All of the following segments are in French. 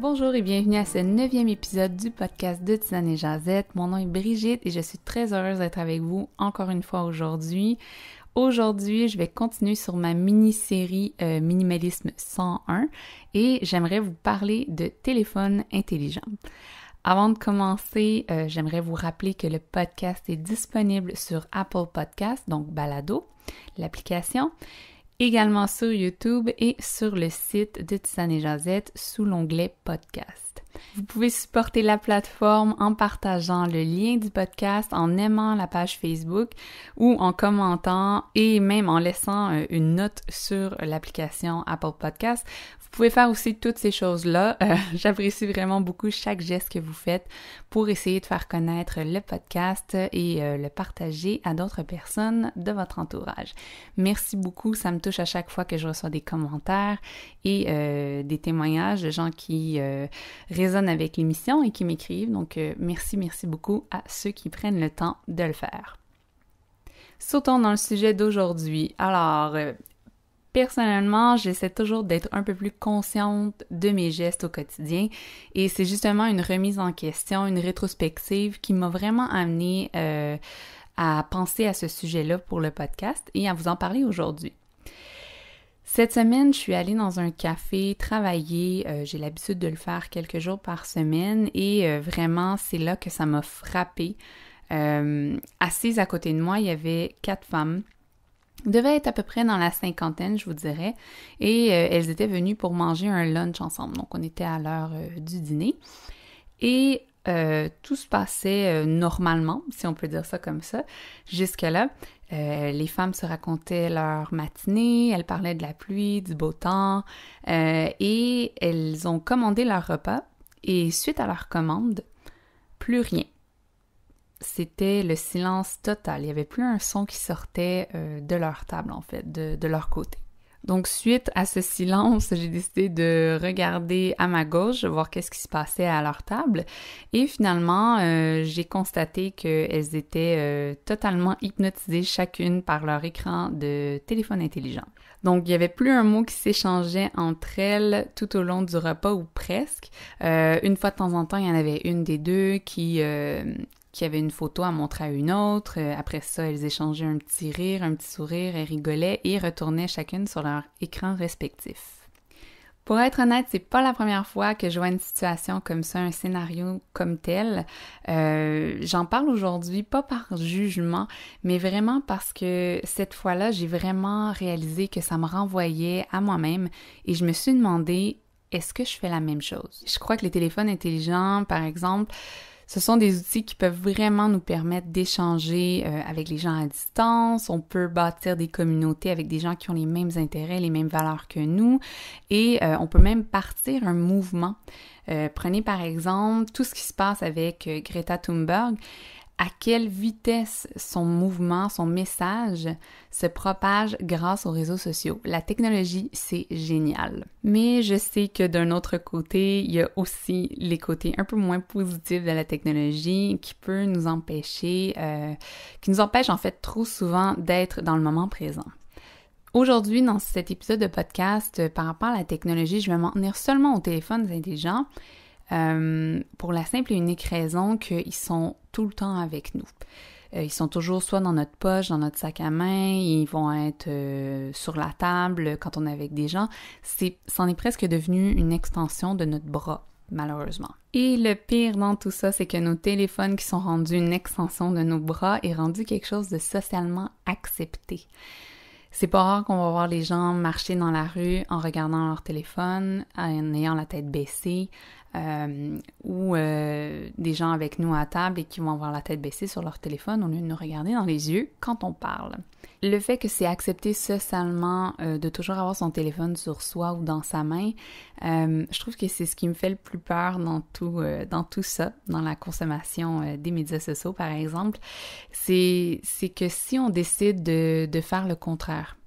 Bonjour et bienvenue à ce neuvième épisode du podcast de Tizane et Jazette. Mon nom est Brigitte et je suis très heureuse d'être avec vous encore une fois aujourd'hui. Aujourd'hui, je vais continuer sur ma mini-série euh, Minimalisme 101 et j'aimerais vous parler de téléphone intelligent. Avant de commencer, euh, j'aimerais vous rappeler que le podcast est disponible sur Apple Podcast, donc Balado, l'application, également sur YouTube et sur le site de Tissane et Josette sous l'onglet podcast. Vous pouvez supporter la plateforme en partageant le lien du podcast, en aimant la page Facebook ou en commentant et même en laissant euh, une note sur l'application Apple Podcast. Vous pouvez faire aussi toutes ces choses-là. Euh, j'apprécie vraiment beaucoup chaque geste que vous faites pour essayer de faire connaître le podcast et euh, le partager à d'autres personnes de votre entourage. Merci beaucoup, ça me touche à chaque fois que je reçois des commentaires et des témoignages de gens qui avec l'émission et qui m'écrivent. Donc, euh, merci, merci beaucoup à ceux qui prennent le temps de le faire. Sautons dans le sujet d'aujourd'hui. Alors, euh, personnellement, j'essaie toujours d'être un peu plus consciente de mes gestes au quotidien et c'est justement une remise en question, une rétrospective qui m'a vraiment amenée euh, à penser à ce sujet-là pour le podcast et à vous en parler aujourd'hui. Cette semaine, je suis allée dans un café travailler. Euh, j'ai l'habitude de le faire quelques jours par semaine et euh, vraiment, c'est là que ça m'a frappée. Euh, assise à côté de moi, il y avait quatre femmes. Devaient être à peu près dans la cinquantaine, je vous dirais, et elles étaient venues pour manger un lunch ensemble. Donc, on était à l'heure du dîner. Et euh, tout se passait euh, normalement, si on peut dire ça comme ça, jusque-là. Euh, les femmes se racontaient leur matinée, elles parlaient de la pluie, du beau temps, et elles ont commandé leur repas, et suite à leur commande, plus rien. C'était le silence total, il n'y avait plus un son qui sortait de leur table, en fait, de leur côté. Donc, suite à ce silence, j'ai décidé de regarder à ma gauche, voir qu'est-ce qui se passait à leur table. Et finalement, euh, j'ai constaté qu'elles étaient euh, totalement hypnotisées chacune par leur écran de téléphone intelligent. Donc, il n'y avait plus un mot qui s'échangeait entre elles tout au long du repas ou presque. Euh, une fois de temps en temps, il y en avait une des deux qui, qui avait une photo à montrer à une autre. Euh, après ça, elles échangeaient un petit rire, un petit sourire, elles rigolaient et retournaient chacune sur leur écran respectif. Pour être honnête, c'est pas la première fois que je vois une situation comme ça, un scénario comme tel. Euh, j'en parle aujourd'hui pas par jugement, mais vraiment parce que cette fois-là, j'ai vraiment réalisé que ça me renvoyait à moi-même et je me suis demandé est-ce que je fais la même chose Je crois que les téléphones intelligents, par exemple, ce sont des outils qui peuvent vraiment nous permettre d'échanger euh, avec les gens à distance. On peut bâtir des communautés avec des gens qui ont les mêmes intérêts, les mêmes valeurs que nous. Et euh, on peut même partir un mouvement. Euh, prenez par exemple tout ce qui se passe avec Greta Thunberg à quelle vitesse son mouvement, son message se propage grâce aux réseaux sociaux. La technologie, c'est génial. Mais je sais que d'un autre côté, il y a aussi les côtés un peu moins positifs de la technologie qui peut nous empêcher, euh, qui nous empêche en fait trop souvent d'être dans le moment présent. Aujourd'hui, dans cet épisode de podcast, euh, par rapport à la technologie, je vais m'en tenir seulement aux téléphones intelligents euh, pour la simple et unique raison qu'ils sont tout le temps avec nous. Euh, ils sont toujours soit dans notre poche, dans notre sac à main, ils vont être euh, sur la table quand on est avec des gens. C'en est, est presque devenu une extension de notre bras malheureusement. Et le pire dans tout ça, c'est que nos téléphones qui sont rendus une extension de nos bras et rendu quelque chose de socialement accepté. C'est pas rare qu'on va voir les gens marcher dans la rue en regardant leur téléphone, en ayant la tête baissée, euh, ou euh, des gens avec nous à table et qui vont avoir la tête baissée sur leur téléphone au lieu de nous regarder dans les yeux quand on parle. Le fait que c'est accepté socialement euh, de toujours avoir son téléphone sur soi ou dans sa main, je trouve que c'est ce qui me fait le plus peur dans tout, dans tout ça, dans la consommation des médias sociaux par exemple, c'est que si on décide de, de faire le contraire,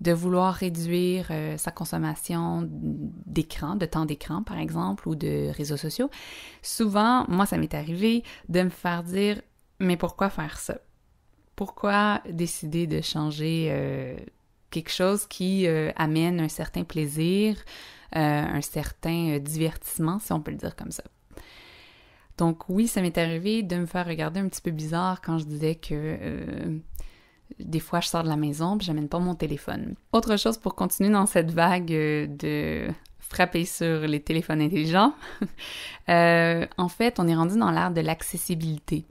de vouloir réduire euh, sa consommation d'écran, de temps d'écran par exemple, ou de réseaux sociaux, souvent, moi ça m'est arrivé de me faire dire mais pourquoi faire ça Pourquoi décider de changer euh, quelque chose qui euh, amène un certain plaisir, un certain divertissement, si on peut le dire comme ça donc oui, ça m'est arrivé de me faire regarder un petit peu bizarre quand je disais que des fois, je sors de la maison puis j'amène pas mon téléphone. Autre chose pour continuer dans cette vague euh, de frapper sur les téléphones intelligents. Euh, en fait, on est rendu dans l'art de l'accessibilité.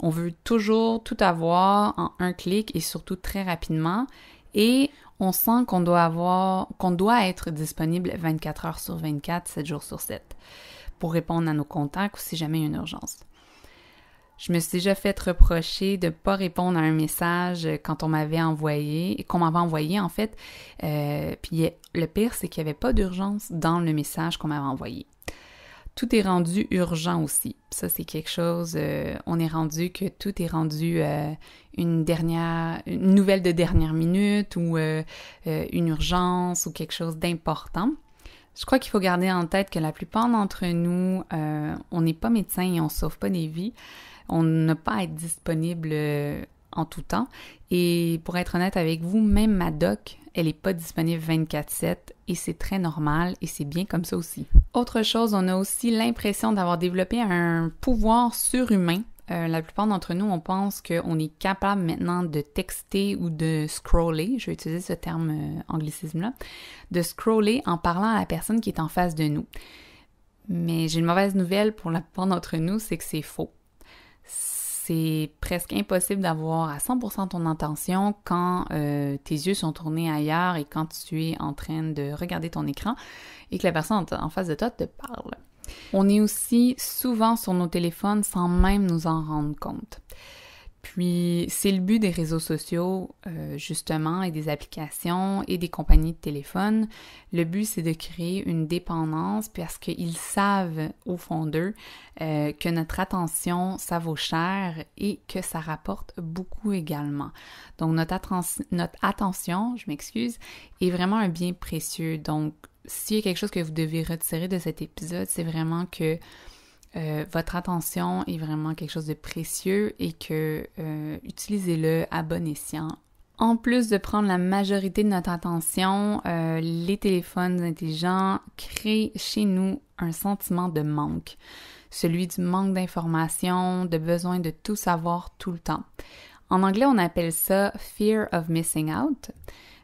On veut toujours tout avoir en un clic et surtout très rapidement. Et on sent qu'on doit avoir, qu'on doit être disponible 24 heures sur 24, 7 jours sur 7 pour répondre à nos contacts ou si jamais il y a une urgence. Je me suis déjà fait reprocher de ne pas répondre à un message euh, quand on m'avait envoyé, qu'on m'avait envoyé en fait. Euh, puis le pire, c'est qu'il n'y avait pas d'urgence dans le message qu'on m'avait envoyé. Tout est rendu urgent aussi. Ça, c'est quelque chose. Euh, on est rendu que tout est rendu une dernière, une nouvelle de dernière minute ou une urgence ou quelque chose d'important. Je crois qu'il faut garder en tête que la plupart d'entre nous, on n'est pas médecin et on sauve pas des vies. On n'a pas à être disponible euh, en tout temps. Et pour être honnête avec vous, même ma doc, elle n'est pas disponible 24/7 et c'est très normal et c'est bien comme ça aussi. Autre chose, on a aussi l'impression d'avoir développé un pouvoir surhumain euh, la plupart d'entre nous, on pense qu'on est capable maintenant de texter ou de scroller, je vais utiliser ce terme euh, anglicisme-là, de scroller en parlant à la personne qui est en face de nous. Mais j'ai une mauvaise nouvelle pour la plupart d'entre nous, c'est que c'est faux c'est presque impossible d'avoir à 100% ton intention quand euh, tes yeux sont tournés ailleurs et quand tu es en train de regarder ton écran et que la personne en face de toi te parle. On est aussi souvent sur nos téléphones sans même nous en rendre compte. Puis c'est le but des réseaux sociaux, euh, justement, et des applications et des compagnies de téléphone. Le but, c'est de créer une dépendance parce qu'ils savent, au fond d'eux, euh, que notre attention, ça vaut cher et que ça rapporte beaucoup également. Donc notre, notre attention, je m'excuse, est vraiment un bien précieux. Donc s'il y a quelque chose que vous devez retirer de cet épisode, c'est vraiment que euh, votre attention est vraiment quelque chose de précieux et que euh, utilisez-le à bon escient. En plus de prendre la majorité de notre attention, euh, les téléphones intelligents créent chez nous un sentiment de manque, celui du manque d'information, de besoin de tout savoir tout le temps. En anglais, on appelle ça fear of missing out.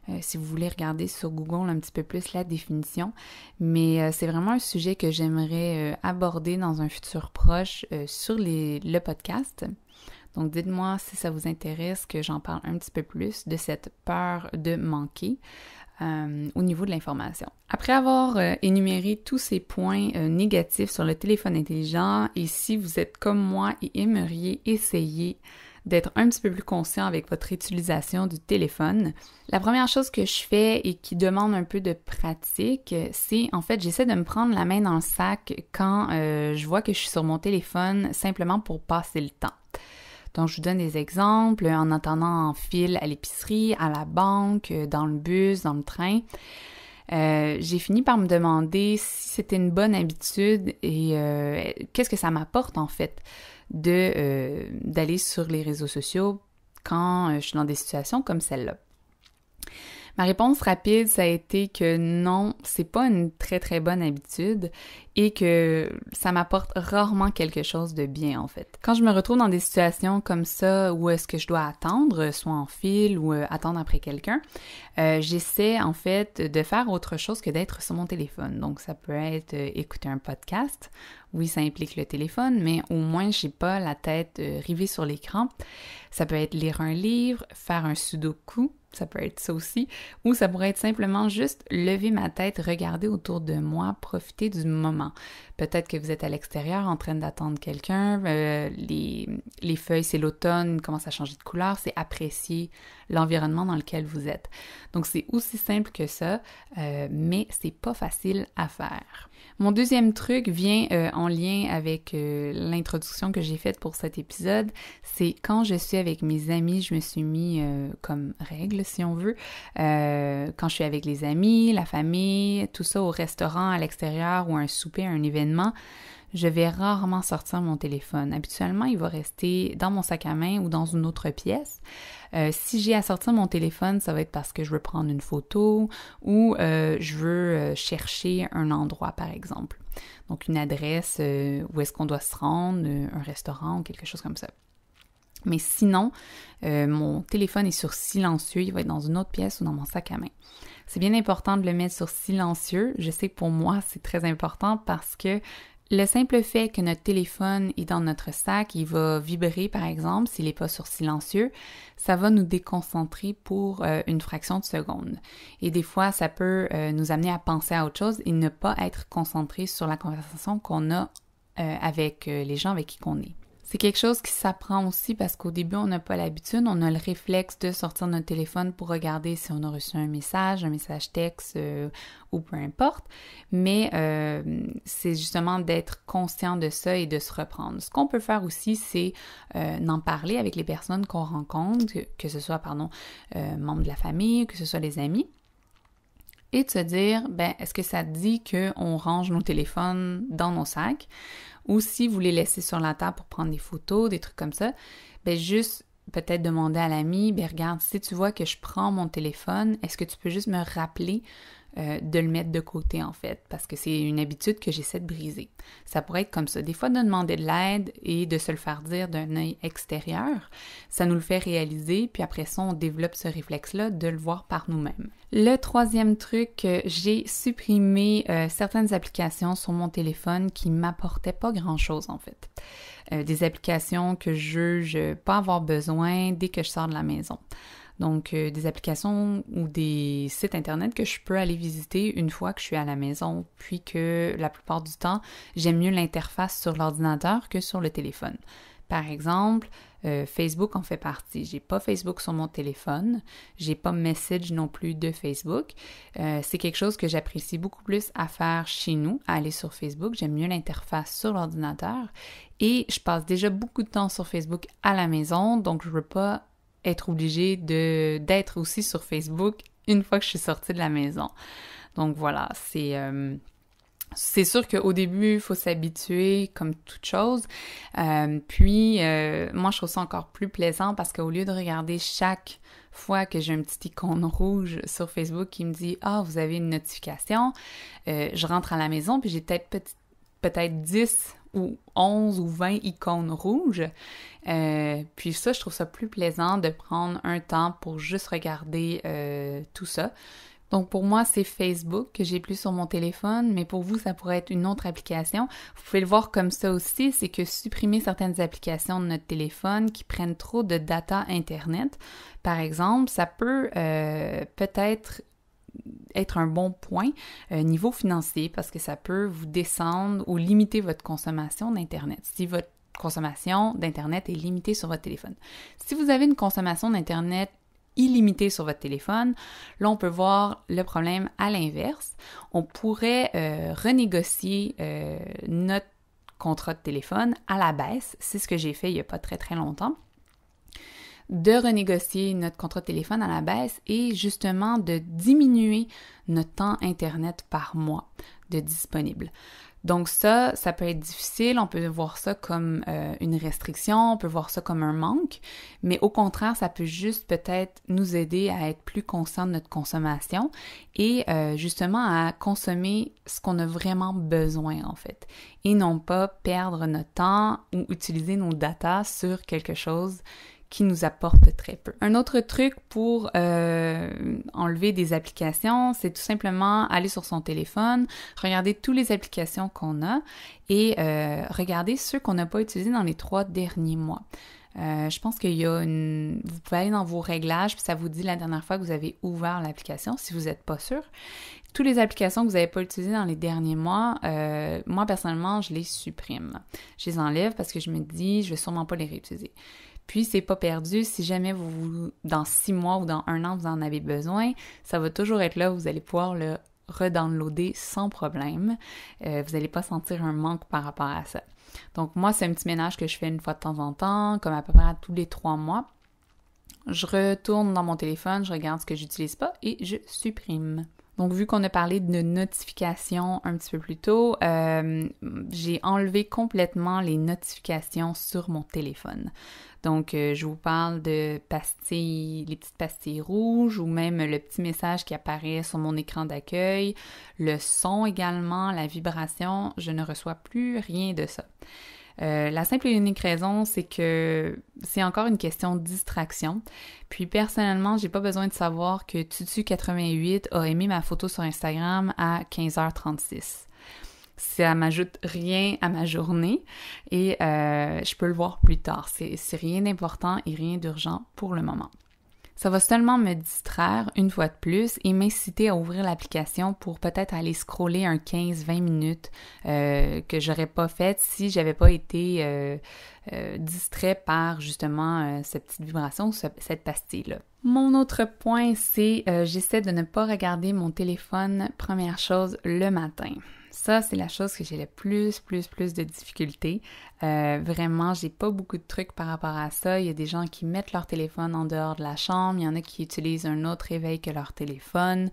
Euh, si vous voulez regarder sur Google un petit peu plus la définition. Mais euh, c'est vraiment un sujet que j'aimerais euh, aborder dans un futur proche sur le podcast. Donc dites-moi si ça vous intéresse que j'en parle un petit peu plus de cette peur de manquer. au niveau de l'information. Après avoir énuméré tous ces points négatifs sur le téléphone intelligent, et si vous êtes comme moi et aimeriez essayer d'être un petit peu plus conscient avec votre utilisation du téléphone. La première chose que je fais et qui demande un peu de pratique, euh, c'est en fait j'essaie de me prendre la main dans le sac quand euh, je vois que je suis sur mon téléphone simplement pour passer le temps. Donc, je vous donne des exemples en attendant en file à l'épicerie, à la banque, euh, dans le bus, dans le train. j'ai fini par me demander si c'était une bonne habitude et qu'est-ce que ça m'apporte en fait de euh, d'aller sur les réseaux sociaux quand euh, je suis dans des situations comme celle-là. Ma réponse rapide, ça a été que non, c'est pas une très très bonne habitude et que ça m'apporte rarement quelque chose de bien en fait. Quand je me retrouve dans des situations comme ça où est-ce que je dois attendre, soit en file ou euh, attendre après quelqu'un, euh, j'essaie en fait de faire autre chose que d'être sur mon téléphone. Donc ça peut être euh, écouter un podcast. Oui, ça implique le téléphone, mais au moins j'ai pas la tête rivée sur l'écran. Ça peut être lire un livre, faire un sudoku ça peut être ça aussi, ou ça pourrait être simplement juste lever ma tête, regarder autour de moi, profiter du moment. Peut-être que vous êtes à l'extérieur en train d'attendre quelqu'un, euh, les, feuilles, c'est l'automne, commence à changer de couleur, c'est apprécier l'environnement dans lequel vous êtes. Donc c'est aussi simple que ça, euh, mais c'est pas facile à faire. Mon deuxième truc vient euh, en lien avec euh, l'introduction que j'ai faite pour cet épisode, c'est quand je suis avec mes amis, je me suis mis comme règle si on veut, quand je suis avec les amis, la famille, tout ça au restaurant, à l'extérieur ou un souper, un événement, je vais rarement sortir mon téléphone. Habituellement, il va rester dans mon sac à main ou dans une autre pièce. Euh, si j'ai à sortir mon téléphone, ça va être parce que je veux prendre une photo ou euh, je veux euh, chercher un endroit, par exemple. Donc une adresse où est-ce qu'on doit se rendre, un restaurant ou quelque chose comme ça. Mais sinon, mon téléphone est sur silencieux, il va être dans une autre pièce ou dans mon sac à main. C'est bien important de le mettre sur silencieux. Je sais que pour moi, c'est très important parce que le simple fait que notre téléphone est dans notre sac, il va vibrer par exemple s'il n'est pas sur silencieux, ça va nous déconcentrer pour euh, une fraction de seconde. Et des fois, ça peut euh, nous amener à penser à autre chose et ne pas être concentré sur la conversation qu'on a euh, avec les gens avec qui qu'on est. C'est quelque chose qui s'apprend aussi parce qu'au début, on n'a pas l'habitude, on a le réflexe de sortir notre téléphone pour regarder si on a reçu un message, un message texte euh, ou peu importe. Mais euh, c'est justement d'être conscient de ça et de se reprendre. Ce qu'on peut faire aussi, c'est euh, d'en parler avec les personnes qu'on rencontre, que, que ce soit, pardon, membres de la famille, que ce soit les amis et de se dire, ben, est-ce que ça dit qu'on range nos téléphones dans nos sacs ou si vous les laissez sur la table pour prendre des photos, des trucs comme ça, ben, juste peut-être demander à l'ami, ben, regarde, si tu vois que je prends mon téléphone, est-ce que tu peux juste me rappeler euh, de le mettre de côté en fait, parce que c'est une habitude que j'essaie de briser. Ça pourrait être comme ça. Des fois, de demander de l'aide et de se le faire dire d'un œil extérieur, ça nous le fait réaliser, puis après ça, on développe ce réflexe-là de le voir par nous-mêmes. Le troisième truc, j'ai supprimé euh, certaines applications sur mon téléphone qui m'apportaient pas grand-chose en fait. Euh, des applications que je juge pas avoir besoin dès que je sors de la maison. Donc, euh, des applications ou des sites internet que je peux aller visiter une fois que je suis à la maison, puis que la plupart du temps, j'aime mieux l'interface sur l'ordinateur que sur le téléphone. Par exemple, euh, Facebook en fait partie. J'ai pas Facebook sur mon téléphone, j'ai pas Message non plus de Facebook. Euh, c'est quelque chose que j'apprécie beaucoup plus à faire chez nous, à aller sur Facebook. J'aime mieux l'interface sur l'ordinateur et je passe déjà beaucoup de temps sur Facebook à la maison, donc je veux pas être obligée de d'être aussi sur Facebook une fois que je suis sortie de la maison. Donc voilà, c'est euh, c'est sûr qu'au début, il faut s'habituer comme toute chose. Euh, puis, euh, moi, je trouve ça encore plus plaisant parce qu'au lieu de regarder chaque fois que j'ai un petit icône rouge sur Facebook qui me dit Ah, vous avez une notification, je rentre à la maison, puis j'ai peut-être peut-être 10 ou 11 ou 20 icônes rouges. Euh, puis ça, je trouve ça plus plaisant de prendre un temps pour juste regarder euh, tout ça. Donc pour moi, c'est Facebook que j'ai plus sur mon téléphone, mais pour vous, ça pourrait être une autre application. Vous pouvez le voir comme ça aussi, c'est que supprimer certaines applications de notre téléphone qui prennent trop de data Internet, par exemple, ça peut euh, peut-être être un bon point euh, niveau financier parce que ça peut vous descendre ou limiter votre consommation d'Internet. Si votre consommation d'Internet est limitée sur votre téléphone. Si vous avez une consommation d'Internet illimitée sur votre téléphone, là on peut voir le problème à l'inverse. On pourrait euh, renégocier euh, notre contrat de téléphone à la baisse. C'est ce que j'ai fait il n'y a pas très très longtemps de renégocier notre contrat de téléphone à la baisse et justement de diminuer notre temps Internet par mois de disponible. Donc ça, ça peut être difficile, on peut voir ça comme euh, une restriction, on peut voir ça comme un manque, mais au contraire, ça peut juste peut-être nous aider à être plus conscients de notre consommation et euh, justement à consommer ce qu'on a vraiment besoin en fait, et non pas perdre notre temps ou utiliser nos datas sur quelque chose qui nous apporte très peu. Un autre truc pour euh, enlever des applications, c'est tout simplement aller sur son téléphone, regarder toutes les applications qu'on a et euh, regarder ceux qu'on n'a pas utilisés dans les trois derniers mois. Euh, je pense qu'il y a une. Vous pouvez aller dans vos réglages, puis ça vous dit la dernière fois que vous avez ouvert l'application, si vous n'êtes pas sûr. Toutes les applications que vous n'avez pas utilisées dans les derniers mois, moi personnellement, je les supprime. Je les enlève parce que je me dis, je vais sûrement pas les réutiliser. Puis c'est pas perdu si jamais vous, dans six mois ou dans un an, vous en avez besoin, ça va toujours être là, vous allez pouvoir le redownloader sans problème. Euh, vous n'allez pas sentir un manque par rapport à ça. Donc moi, c'est un petit ménage que je fais une fois de temps en temps, comme à peu près tous les trois mois je retourne dans mon téléphone, je regarde ce que j'utilise pas et je supprime. Donc, vu qu'on a parlé de notifications un petit peu plus tôt, euh, j'ai enlevé complètement les notifications sur mon téléphone. Donc, euh, je vous parle de pastilles, les petites pastilles rouges ou même le petit message qui apparaît sur mon écran d'accueil, le son également, la vibration, je ne reçois plus rien de ça. Euh, la simple et unique raison, c'est que c'est encore une question de distraction. Puis personnellement, j'ai pas besoin de savoir que Tutu88 a aimé ma photo sur Instagram à 15h36 ça m'ajoute rien à ma journée et euh, je peux le voir plus tard. C'est rien d'important et rien d'urgent pour le moment. Ça va seulement me distraire une fois de plus et m'inciter à ouvrir l'application pour peut-être aller scroller un 15-20 minutes euh, que j'aurais pas fait si j'avais pas été euh, euh, distrait par justement cette petite vibration, cette pastille-là. Mon autre point, c'est j'essaie de ne pas regarder mon téléphone première chose le matin. Ça, c'est la chose que j'ai le plus, plus, plus de difficultés. Euh, vraiment, j'ai pas beaucoup de trucs par rapport à ça. Il y a des gens qui mettent leur téléphone en dehors de la chambre. Il y en a qui utilisent un autre réveil que leur téléphone.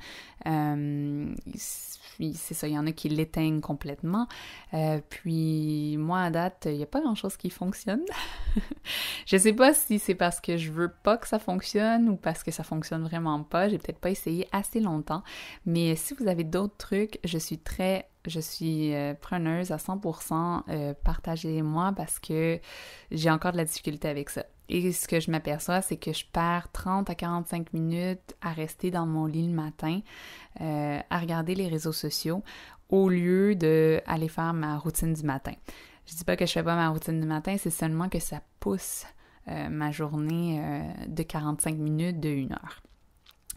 Euh, c'est ça, il y en a qui l'éteignent complètement. Euh, puis moi, à date, il n'y a pas grand-chose qui fonctionne. je sais pas si c'est parce que je veux pas que ça fonctionne ou parce que ça fonctionne vraiment pas. J'ai peut-être pas essayé assez longtemps. Mais si vous avez d'autres trucs, je suis très je suis euh, preneuse à 100%, euh, partagez-moi parce que j'ai encore de la difficulté avec ça. Et ce que je m'aperçois, c'est que je perds 30 à 45 minutes à rester dans mon lit le matin, euh, à regarder les réseaux sociaux, au lieu d'aller faire ma routine du matin. Je dis pas que je fais pas ma routine du matin, c'est seulement que ça pousse euh, ma journée de 45 minutes de 1 heure.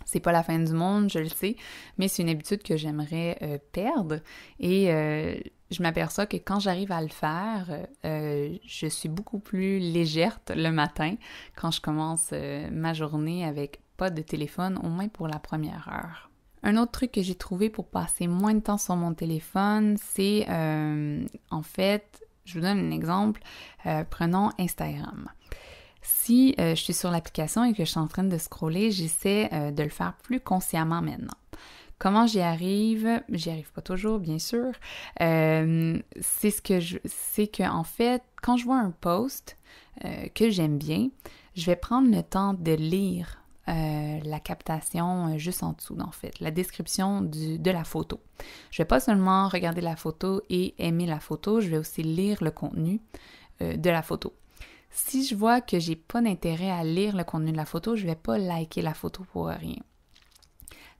C'est pas la fin du monde, je le sais, mais c'est une habitude que j'aimerais euh, perdre. Et euh, je m'aperçois que quand j'arrive à le faire, euh, je suis beaucoup plus légère le matin quand je commence ma journée avec pas de téléphone, au moins pour la première heure. Un autre truc que j'ai trouvé pour passer moins de temps sur mon téléphone, c'est en fait, je vous donne un exemple, prenons Instagram. Si euh, je suis sur l'application et que je suis en train de scroller, j'essaie euh, de le faire plus consciemment maintenant. Comment j'y arrive J'y arrive pas toujours, bien sûr. Euh, c'est ce que je, c'est que en fait, quand je vois un post que j'aime bien, je vais prendre le temps de lire la captation juste en dessous, en fait, la description de la photo. Je vais pas seulement regarder la photo et aimer la photo, je vais aussi lire le contenu de la photo. Si je vois que j'ai pas d'intérêt à lire le contenu de la photo, je vais pas liker la photo pour rien.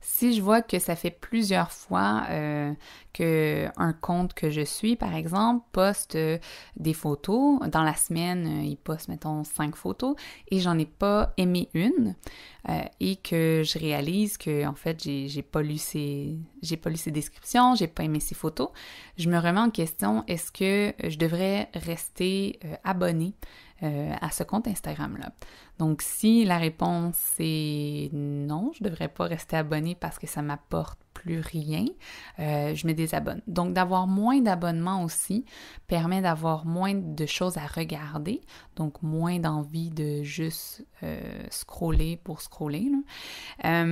Si je vois que ça fait plusieurs fois qu'un euh, que un compte que je suis, par exemple, poste euh, des photos, dans la semaine, euh, il poste, mettons, cinq photos, et j'en ai pas aimé une, et que je réalise que, en fait, j'ai pas lu ses, j'ai pas lu ses descriptions, j'ai pas aimé ses photos, je me remets en question, est-ce que je devrais rester abonné euh, à ce compte Instagram-là. Donc, si la réponse est non, je ne devrais pas rester abonné parce que ça m'apporte plus rien, euh, je me désabonne. Donc, d'avoir moins d'abonnements aussi permet d'avoir moins de choses à regarder, donc moins d'envie de juste euh, scroller pour scroller. Là.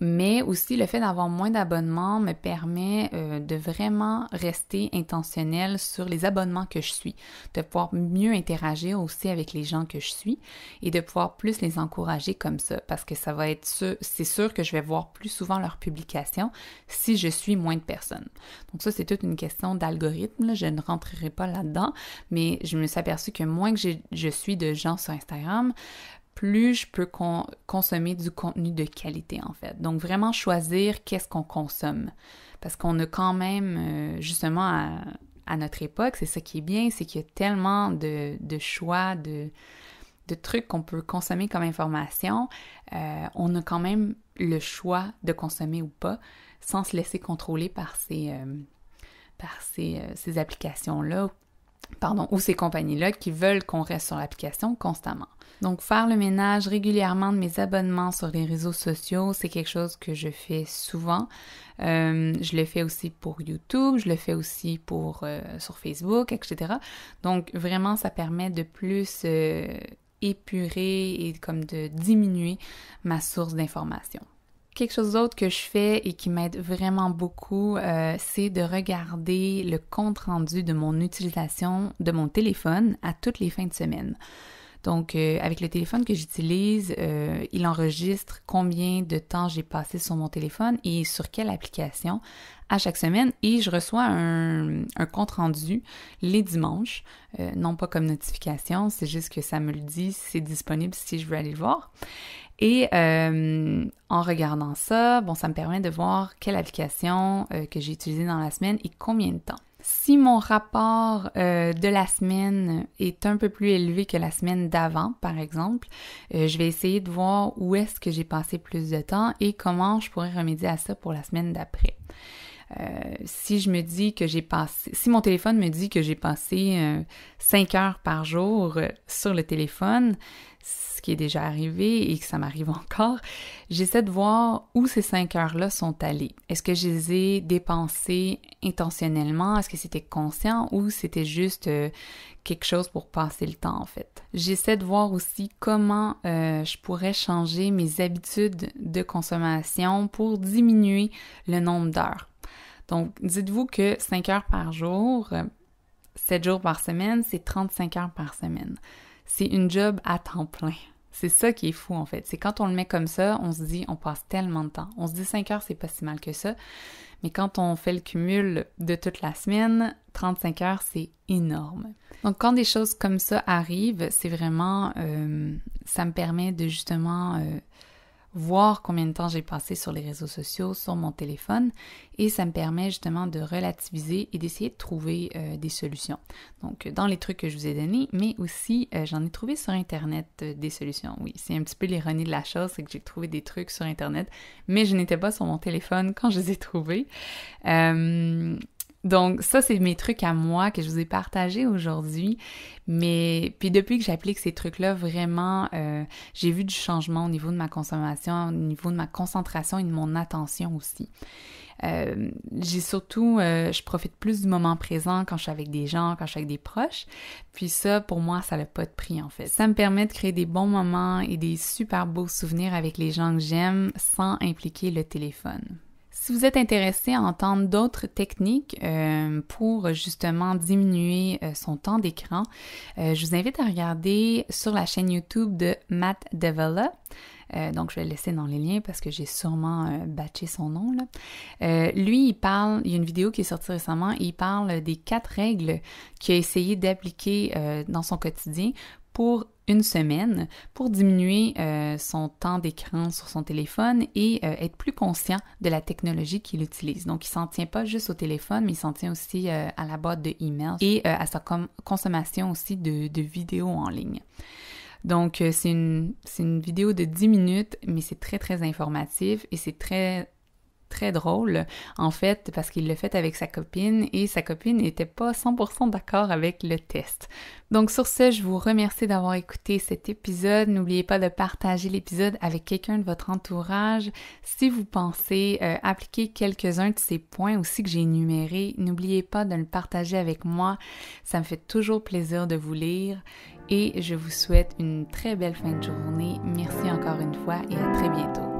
Mais aussi, le fait d'avoir moins d'abonnements me permet euh, de vraiment rester intentionnel sur les abonnements que je suis, de pouvoir mieux interagir aussi avec les gens que je suis et de pouvoir plus les encourager comme ça, parce que ça va être sûr, c'est sûr que je vais voir plus souvent leurs publications si je suis moins de personnes. Donc ça, c'est toute une question d'algorithme, je ne rentrerai pas là-dedans, mais je me suis aperçue que moins que je suis de gens sur Instagram, plus je peux consommer du contenu de qualité en fait. Donc vraiment choisir qu'est-ce qu'on consomme. Parce qu'on a quand même, euh, justement, à, notre époque, c'est ça qui est bien, c'est qu'il y a tellement de, choix, de, trucs qu'on peut consommer comme information. Euh, on a quand même le choix de consommer ou pas sans se laisser contrôler par ces, euh, ces applications-là pardon, ou ces compagnies-là qui veulent qu'on reste sur l'application constamment. Donc faire le ménage régulièrement de mes abonnements sur les réseaux sociaux, c'est quelque chose que je fais souvent. Euh, je le fais aussi pour YouTube, je le fais aussi pour euh, sur Facebook, etc. Donc vraiment, ça permet de plus euh, épurer et comme de diminuer ma source d'informations. Quelque chose d'autre que je fais et qui m'aide vraiment beaucoup, euh, c'est de regarder le compte rendu de mon utilisation de mon téléphone à toutes les fins de semaine. Donc, euh, avec le téléphone que j'utilise, euh, il enregistre combien de temps j'ai passé sur mon téléphone et sur quelle application à chaque semaine. Et je reçois un, compte rendu les dimanches, non pas comme notification, c'est juste que ça me le dit, c'est disponible si je veux aller le voir. Et euh, en regardant ça, bon, ça me permet de voir quelle application euh, que j'ai utilisée dans la semaine et combien de temps. Si mon rapport euh, de la semaine est un peu plus élevé que la semaine d'avant, par exemple, je vais essayer de voir où est-ce que j'ai passé plus de temps et comment je pourrais remédier à ça pour la semaine d'après. si je me dis que j'ai passé, si mon téléphone me dit que j'ai passé 5 heures par jour sur le téléphone, ce qui est déjà arrivé et que ça m'arrive encore, j'essaie de voir où ces cinq heures-là sont allées. Est-ce que je les ai dépensées intentionnellement? Est-ce que c'était conscient ou c'était juste euh, quelque chose pour passer le temps en fait? J'essaie de voir aussi comment euh, je pourrais changer mes habitudes de consommation pour diminuer le nombre d'heures. Donc, dites-vous que 5 heures par jour, 7 euh, jours par semaine, c'est 35 heures par semaine c'est une job à temps plein. C'est ça qui est fou en fait. C'est quand on le met comme ça, on se dit on passe tellement de temps. On se dit 5 heures, c'est pas si mal que ça. Mais quand on fait le cumul de toute la semaine, 35 heures, c'est énorme. Donc quand des choses comme ça arrivent, c'est vraiment... Euh, ça me permet de justement euh, voir combien de temps j'ai passé sur les réseaux sociaux, sur mon téléphone, et ça me permet justement de relativiser et d'essayer de trouver euh, des solutions. Donc, dans les trucs que je vous ai donnés, mais aussi euh, j'en ai trouvé sur Internet euh, des solutions. Oui, c'est un petit peu l'ironie de la chose, c'est que j'ai trouvé des trucs sur Internet, mais je n'étais pas sur mon téléphone quand je les ai trouvés. Donc ça, c'est mes trucs à moi que je vous ai partagés aujourd'hui. Mais puis depuis que j'applique ces trucs-là, vraiment, euh, j'ai vu du changement au niveau de ma consommation, au niveau de ma concentration et de mon attention aussi. Euh, j'ai surtout, euh, je profite plus du moment présent quand je suis avec des gens, quand je suis avec des proches. Puis ça, pour moi, ça n'a pas de prix en fait. Ça me permet de créer des bons moments et des super beaux souvenirs avec les gens que j'aime sans impliquer le téléphone. Si vous êtes intéressé à entendre d'autres techniques euh, pour justement diminuer euh, son temps d'écran, euh, je vous invite à regarder sur la chaîne YouTube de Matt Devella. donc, je vais laisser dans les liens parce que j'ai sûrement batché son nom. lui, il parle, il y a une vidéo qui est sortie récemment, il parle des quatre règles qu'il a essayé d'appliquer dans son quotidien pour une semaine pour diminuer euh, son temps d'écran sur son téléphone et euh, être plus conscient de la technologie qu'il utilise. Donc, il s'en tient pas juste au téléphone, mais il s'en tient aussi euh, à la boîte de emails et à sa consommation aussi de, vidéos en ligne. Donc, c'est une, une, vidéo de 10 minutes, mais c'est très, très informatif et c'est très très drôle, en fait, parce qu'il le fait avec sa copine et sa copine n'était pas 100% d'accord avec le test. Donc sur ce, je vous remercie d'avoir écouté cet épisode. N'oubliez pas de partager l'épisode avec quelqu'un de votre entourage. Si vous pensez euh, appliquer quelques-uns de ces points aussi que j'ai énumérés, n'oubliez pas de le partager avec moi. Ça me fait toujours plaisir de vous lire et je vous souhaite une très belle fin de journée. Merci encore une fois et à très bientôt.